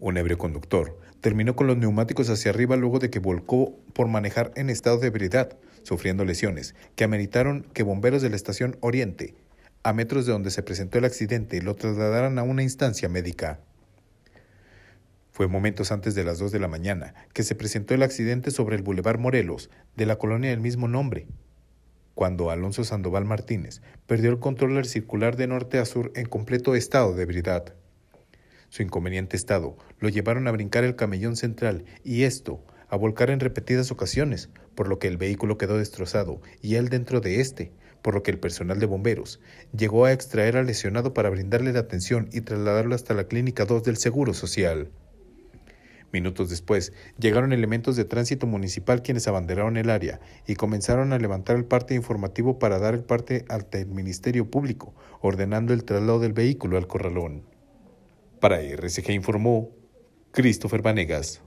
un ebrio conductor, terminó con los neumáticos hacia arriba luego de que volcó por manejar en estado de ebriedad, sufriendo lesiones que ameritaron que bomberos de la estación Oriente, a metros de donde se presentó el accidente, lo trasladaran a una instancia médica. Fue momentos antes de las 2 de la mañana que se presentó el accidente sobre el Boulevard Morelos, de la colonia del mismo nombre, cuando Alonso Sandoval Martínez perdió el control del circular de norte a sur en completo estado de ebriedad. Su inconveniente estado lo llevaron a brincar el camellón central y esto a volcar en repetidas ocasiones, por lo que el vehículo quedó destrozado y él dentro de este, por lo que el personal de bomberos llegó a extraer al lesionado para brindarle la atención y trasladarlo hasta la Clínica 2 del Seguro Social. Minutos después, llegaron elementos de tránsito municipal quienes abanderaron el área y comenzaron a levantar el parte informativo para dar el parte al Ministerio Público, ordenando el traslado del vehículo al corralón. Para RCG informó Christopher Vanegas.